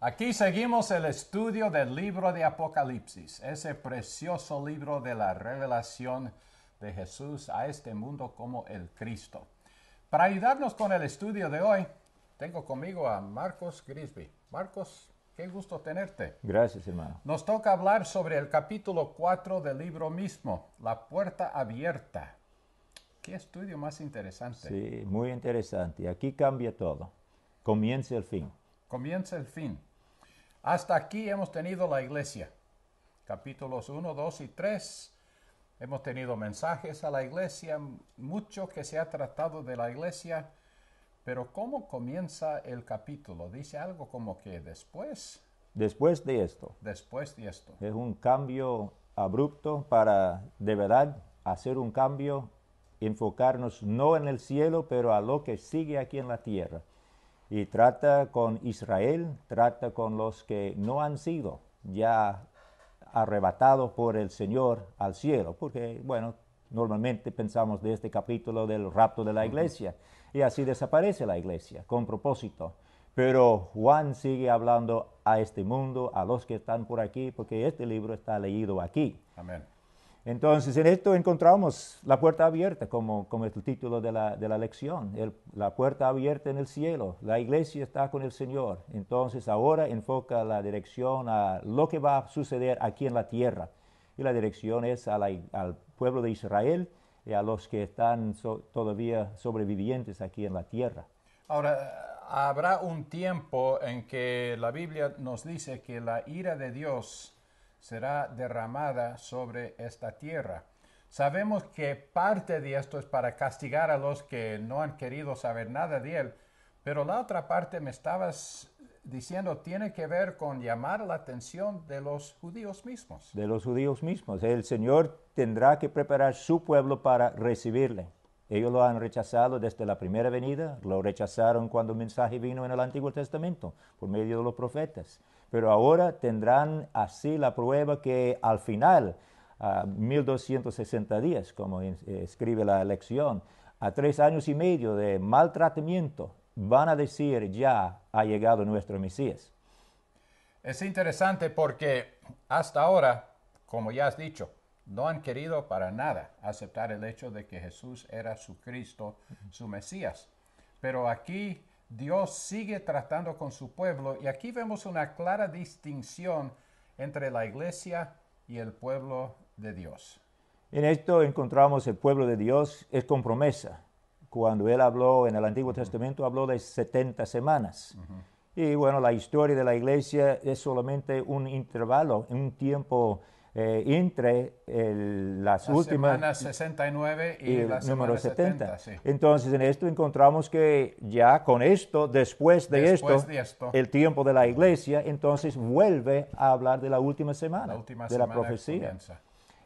Aquí seguimos el estudio del libro de Apocalipsis, ese precioso libro de la revelación de Jesús a este mundo como el Cristo. Para ayudarnos con el estudio de hoy, tengo conmigo a Marcos Grisby. Marcos, Qué gusto tenerte. Gracias, hermano. Nos toca hablar sobre el capítulo 4 del libro mismo, La puerta abierta. Qué estudio más interesante. Sí, muy interesante. Aquí cambia todo. Comienza el fin. Comienza el fin. Hasta aquí hemos tenido la iglesia. Capítulos 1, 2 y 3. Hemos tenido mensajes a la iglesia, mucho que se ha tratado de la iglesia, pero ¿cómo comienza el capítulo? Dice algo como que después. Después de esto. Después de esto. Es un cambio abrupto para de verdad hacer un cambio, enfocarnos no en el cielo, pero a lo que sigue aquí en la tierra y trata con Israel, trata con los que no han sido ya arrebatados por el Señor al cielo, porque bueno, normalmente pensamos de este capítulo del rapto de la iglesia y así desaparece la iglesia con propósito. Pero Juan sigue hablando a este mundo, a los que están por aquí, porque este libro está leído aquí. Amén. Entonces, en esto encontramos la puerta abierta, como, como es el título de la, lección, la puerta abierta en el cielo, la iglesia está con el Señor. Entonces, ahora enfoca la dirección a lo que va a suceder aquí en la tierra. Y la dirección es al pueblo de Israel y a los que están todavía sobrevivientes aquí en la tierra. Ahora, habrá un tiempo en que la Biblia nos dice que la ira de Dios será derramada sobre esta tierra. Sabemos que parte de esto es para castigar a los que no han querido saber nada de Él, pero la otra parte me estabas diciendo tiene que ver con llamar la atención de los judíos mismos. De los judíos mismos. El Señor tendrá que preparar su pueblo para recibirle. Ellos lo han rechazado desde la primera venida, lo rechazaron cuando el mensaje vino en el Antiguo Testamento por medio de los profetas pero ahora tendrán así la prueba que al final, a 1260 días, como escribe la lección, a tres años y medio de maltratamiento, van a decir ya ha llegado nuestro Mesías. Es interesante porque hasta ahora, como ya has dicho, no han querido para nada aceptar el hecho de que Jesús era su Cristo, su Mesías. Pero aquí Dios sigue tratando con su pueblo y aquí vemos una clara distinción entre la iglesia y el pueblo de Dios. En esto encontramos el pueblo de Dios es con promesa. Cuando él habló en el Antiguo Testamento, habló de 70 semanas. Y bueno, la historia de la iglesia es solamente un intervalo, un tiempo eh, entre las últimas... 69 y, las la número 70. Entonces en esto encontramos que ya con esto, después, de, esto, el tiempo de la iglesia, entonces vuelve a hablar de la última semana, la última de la profecía.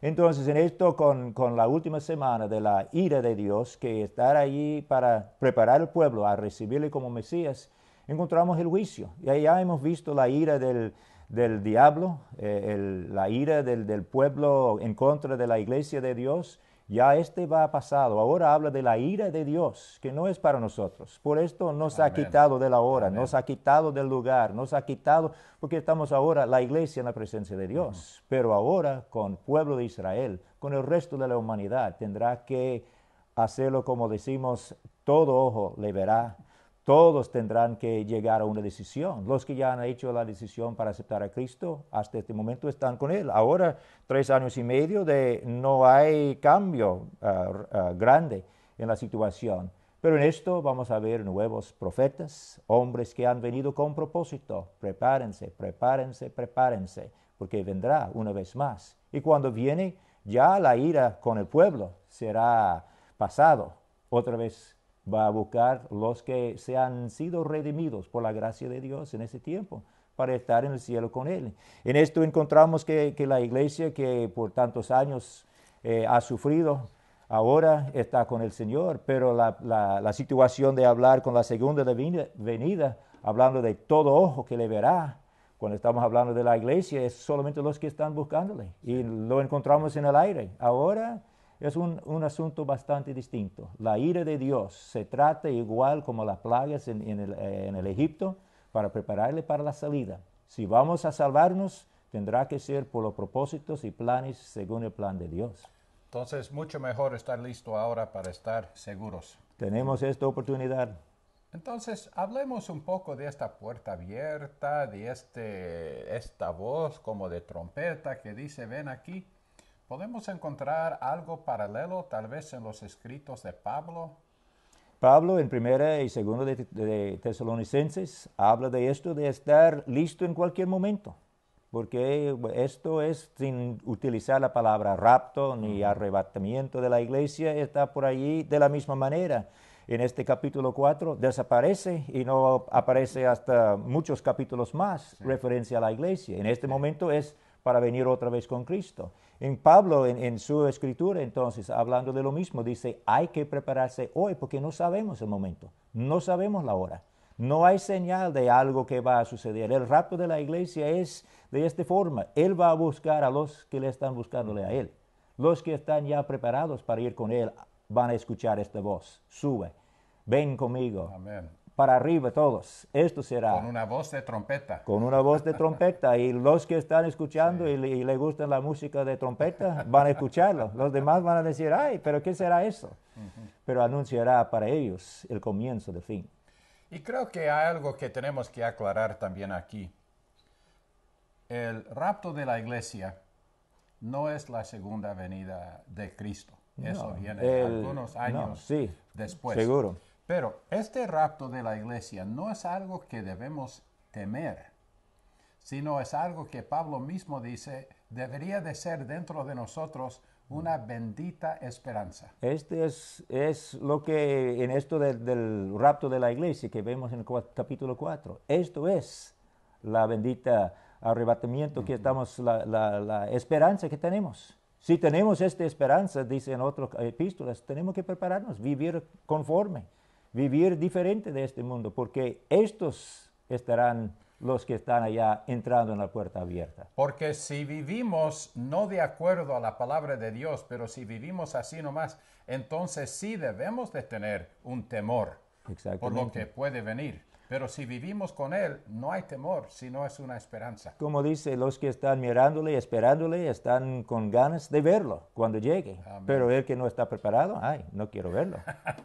Entonces, en esto, con, la última semana de la ira de Dios, que estar allí para preparar al pueblo a recibirle como Mesías, encontramos el juicio. Y ya hemos visto la ira del, del diablo, eh, la ira del, pueblo en contra de la iglesia de Dios, ya este va pasado. Ahora habla de la ira de Dios, que no es para nosotros. Por esto nos ha quitado de la hora, nos ha quitado del lugar, nos ha quitado, porque estamos ahora la iglesia en la presencia de Dios. Pero ahora con pueblo de Israel, con el resto de la humanidad, tendrá que hacerlo como decimos, todo ojo le verá todos tendrán que llegar a una decisión. Los que ya han hecho la decisión para aceptar a Cristo hasta este momento están con Él. Ahora, tres años y medio de no hay cambio ah, ah, grande en la situación. Pero en esto vamos a ver nuevos profetas, hombres que han venido con propósito. Prepárense, prepárense, prepárense, porque vendrá una vez más. Y cuando viene, ya la ira con el pueblo será pasado. Otra vez va a buscar los que se han sido redimidos por la gracia de Dios en ese tiempo para estar en el cielo con Él. En esto encontramos que, la iglesia que por tantos años eh, ha sufrido, ahora está con el Señor, pero la, situación de hablar con la segunda venida, hablando de todo ojo que le verá, cuando estamos hablando de la iglesia, es solamente los que están buscándole. Y lo encontramos en el aire. Ahora es un, asunto bastante distinto. La ira de Dios se trata igual como las plagas eh, en, el, Egipto para prepararle para la salida. Si vamos a salvarnos, tendrá que ser por los propósitos y planes según el plan de Dios. Entonces, mucho mejor estar listo ahora para estar seguros. Tenemos esta oportunidad. Entonces, hablemos un poco de esta puerta abierta, de este, esta voz como de trompeta que dice, ven aquí. ¿Podemos encontrar algo paralelo tal vez en los escritos de Pablo? Pablo en primera y segunda de, Tesalonicenses habla de esto, de estar listo en cualquier momento, porque esto es sin utilizar la palabra rapto ni arrebatamiento de la iglesia, está por allí de la misma manera en este capítulo 4 desaparece y no aparece hasta muchos capítulos más referencia a la iglesia. En este momento es para venir otra vez con Cristo. En Pablo, en, su escritura, entonces, hablando de lo mismo, dice, hay que prepararse hoy porque no sabemos el momento, no sabemos la hora, no hay señal de algo que va a suceder. El rapto de la iglesia es de esta forma, Él va a buscar a los que le están buscándole a Él. Los que están ya preparados para ir con Él van a escuchar esta voz, sube, ven conmigo. Amén para arriba todos. Esto será. Con una voz de trompeta. Con una voz de trompeta. Y los que están escuchando y, le gustan la música de trompeta van a escucharlo. Los demás van a decir, ay, pero ¿qué será eso? Pero anunciará para ellos el comienzo del fin. Y creo que hay algo que tenemos que aclarar también aquí. El rapto de la iglesia no es la segunda venida de Cristo. eso viene algunos años después. Seguro. Pero este rapto de la iglesia no es algo que debemos temer, sino es algo que Pablo mismo dice debería de ser dentro de nosotros una bendita esperanza. Este es, es lo que en esto del rapto de la iglesia que vemos en el capítulo 4. Esto es la bendita arrebatamiento que estamos, la, esperanza que tenemos. Si tenemos esta esperanza, dice en otras epístolas, tenemos que prepararnos, vivir conforme vivir diferente de este mundo, porque estos estarán los que están allá entrando en la puerta abierta. Porque si vivimos no de acuerdo a la palabra de Dios, pero si vivimos así nomás, entonces sí debemos de tener un temor por lo que puede venir. Pero si vivimos con Él, no hay temor, sino es una esperanza. Como dice, los que están mirándole, esperándole, están con ganas de verlo cuando llegue. Pero el que no está preparado, ay, no quiero verlo.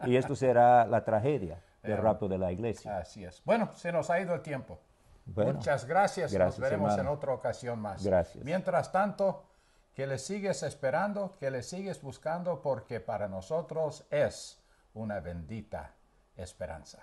y esto será la tragedia del rapto de la iglesia. Así es. Bueno, se nos ha ido el tiempo. Muchas gracias. Nos veremos en otra ocasión más. Gracias. Mientras tanto, que le sigues esperando, que le sigues buscando, porque para nosotros es una bendita esperanza.